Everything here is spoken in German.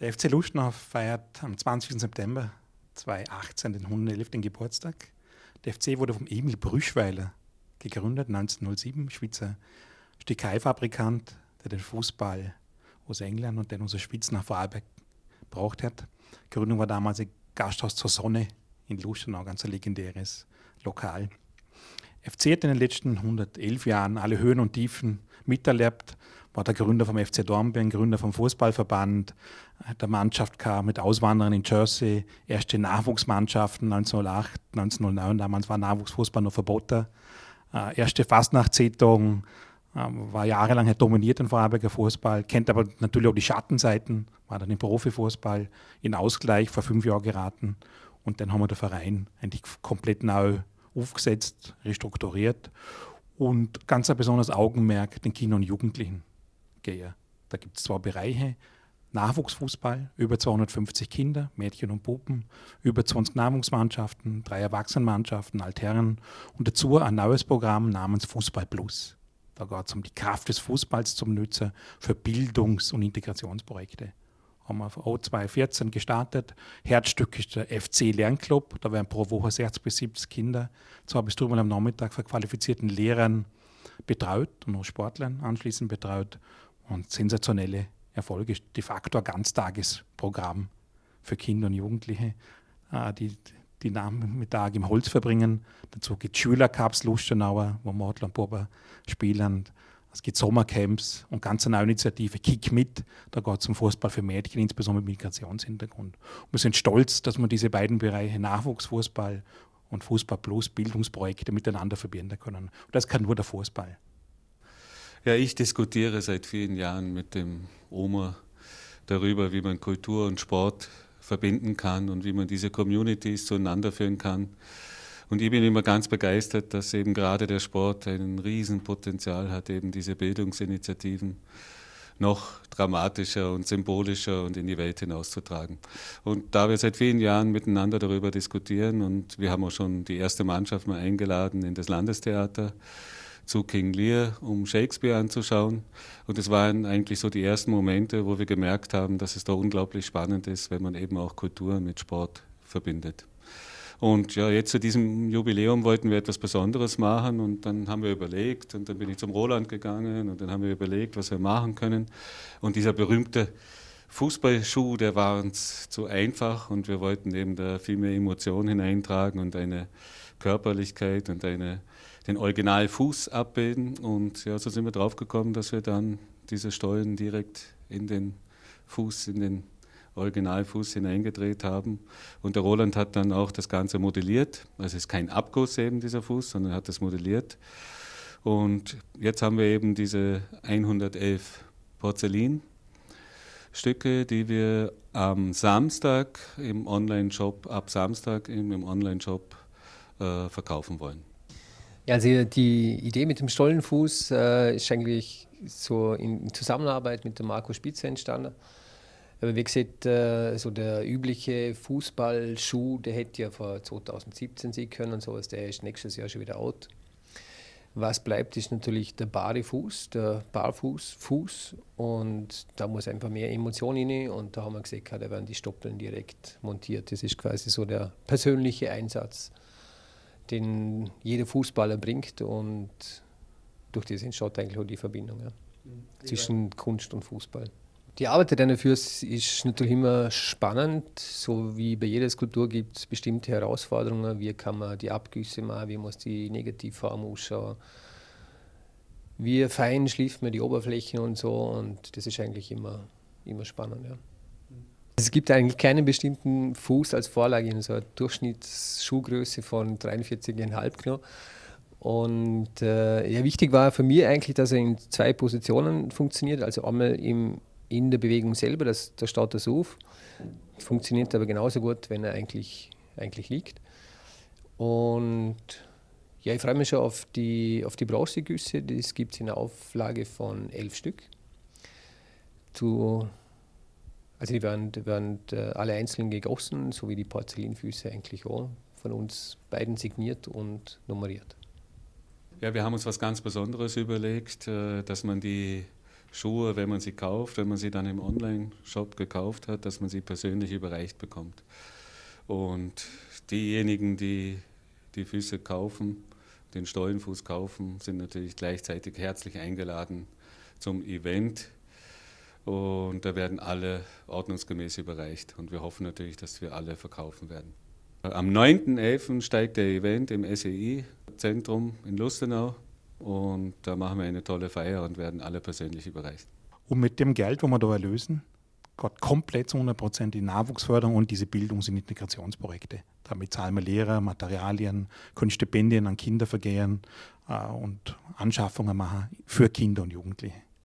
Der FC Luschnau feiert am 20. September 2018 den 111. Geburtstag. Der FC wurde von Emil Brüschweiler gegründet, 1907, Schweizer stickerei der den Fußball aus England und den unser Schweiz nach Vorarlberg gebraucht hat. Die Gründung war damals ein Gasthaus zur Sonne in Luschenau, ganz ein legendäres Lokal. FC hat in den letzten 111 Jahren alle Höhen und Tiefen miterlebt, war der Gründer vom FC Dornbirn, Gründer vom Fußballverband, der Mannschaft kam mit Auswanderern in Jersey, erste Nachwuchsmannschaften 1908, 1909, damals war Nachwuchsfußball noch verboten, äh, erste Fastnachtzeitung, ähm, war jahrelang hat dominiert im Vorarlberger Fußball, kennt aber natürlich auch die Schattenseiten, war dann im Profifußball in Ausgleich vor fünf Jahren geraten und dann haben wir den Verein eigentlich komplett neu aufgesetzt, restrukturiert und ganz ein besonderes Augenmerk den Kindern und Jugendlichen gehe. Da gibt es zwei Bereiche. Nachwuchsfußball, über 250 Kinder, Mädchen und Puppen, über 20 Nahrungsmannschaften, drei Erwachsenenmannschaften, Altherren und dazu ein neues Programm namens Fußball Plus. Da geht es um die Kraft des Fußballs zum Nutzen für Bildungs- und Integrationsprojekte. Haben wir auf O214 gestartet. Herzstück ist der FC Lernclub. Da werden pro Woche 60 bis 70 Kinder zwar bis dreimal am Nachmittag von qualifizierten Lehrern betreut und auch Sportlern anschließend betreut und sensationelle Erfolge. De facto ein Ganztagesprogramm für Kinder und Jugendliche, äh, die die Nachmittag im Holz verbringen. Dazu gibt es Schülercups, Lustenauer, wo Mordler und Boba spielen. Es gibt Sommercamps und ganz eine neue Initiative, Kick mit. Da geht es um Fußball für Mädchen, insbesondere mit Migrationshintergrund. Und wir sind stolz, dass wir diese beiden Bereiche Nachwuchsfußball und Fußball plus Bildungsprojekte miteinander verbinden können. Und das kann nur der Fußball. Ja, ich diskutiere seit vielen Jahren mit dem Oma darüber, wie man Kultur und Sport verbinden kann und wie man diese Communities zueinander führen kann. Und ich bin immer ganz begeistert, dass eben gerade der Sport ein Riesenpotenzial hat, eben diese Bildungsinitiativen noch dramatischer und symbolischer und in die Welt hinauszutragen. Und da wir seit vielen Jahren miteinander darüber diskutieren und wir haben auch schon die erste Mannschaft mal eingeladen in das Landestheater, zu King Lear, um Shakespeare anzuschauen. Und es waren eigentlich so die ersten Momente, wo wir gemerkt haben, dass es da unglaublich spannend ist, wenn man eben auch Kultur mit Sport verbindet. Und ja, jetzt zu diesem Jubiläum wollten wir etwas Besonderes machen und dann haben wir überlegt und dann bin ich zum Roland gegangen und dann haben wir überlegt, was wir machen können. Und dieser berühmte Fußballschuh, der war uns zu einfach und wir wollten eben da viel mehr Emotionen hineintragen und eine Körperlichkeit und eine, den Originalfuß abbilden. Und ja, so sind wir drauf gekommen, dass wir dann diese Stollen direkt in den Fuß, in den Originalfuß hineingedreht haben. Und der Roland hat dann auch das Ganze modelliert. Also es ist kein Abguss eben dieser Fuß, sondern hat das modelliert. Und jetzt haben wir eben diese 111 Porzellinstücke, die wir am Samstag im Online-Shop, ab Samstag im Online-Shop äh, verkaufen wollen. Ja, also die Idee mit dem Stollenfuß äh, ist eigentlich so in Zusammenarbeit mit dem Marco Spitze entstanden. Aber wie gesagt, äh, so der übliche Fußballschuh, der hätte ja vor 2017 sein können und sowas, der ist nächstes Jahr schon wieder out. Was bleibt, ist natürlich der bare Fuß, der Barfuß, Fuß. Und da muss einfach mehr Emotion rein. Und da haben wir gesehen, da werden die Stoppeln direkt montiert. Das ist quasi so der persönliche Einsatz den jeder Fußballer bringt und durch das entsteht eigentlich auch die Verbindung ja, mhm. zwischen Kunst und Fußball. Die Arbeit die deiner führst, ist natürlich immer spannend, so wie bei jeder Skulptur gibt es bestimmte Herausforderungen, wie kann man die Abgüsse machen, wie muss die Negativform ausschauen, wie fein schliff man die Oberflächen und so und das ist eigentlich immer, immer spannend. Ja. Es gibt eigentlich keinen bestimmten Fuß als Vorlage, in so eine Durchschnittsschuhgröße von 43,5 Kilo. Und äh, ja, wichtig war für mich eigentlich, dass er in zwei Positionen funktioniert. Also einmal im, in der Bewegung selber, das, da staut so auf. Funktioniert aber genauso gut, wenn er eigentlich, eigentlich liegt. Und ja, ich freue mich schon auf die, auf die Bronzegüsse. Das gibt es in der Auflage von elf Stück. Zu also die werden, die werden äh, alle einzeln gegossen, so wie die Porzellinfüße eigentlich auch, von uns beiden signiert und nummeriert. Ja, wir haben uns was ganz Besonderes überlegt, äh, dass man die Schuhe, wenn man sie kauft, wenn man sie dann im Online-Shop gekauft hat, dass man sie persönlich überreicht bekommt. Und diejenigen, die die Füße kaufen, den Stollenfuß kaufen, sind natürlich gleichzeitig herzlich eingeladen zum Event und da werden alle ordnungsgemäß überreicht. Und wir hoffen natürlich, dass wir alle verkaufen werden. Am 9.11. steigt der Event im SEI-Zentrum in Lustenau. Und da machen wir eine tolle Feier und werden alle persönlich überreicht. Und mit dem Geld, wo wir da erlösen, Gott komplett zu 100 Prozent die Nachwuchsförderung und diese Bildungs- und Integrationsprojekte. Damit zahlen wir Lehrer, Materialien, können Stipendien an Kinder vergehen äh, und Anschaffungen machen für Kinder und Jugendliche.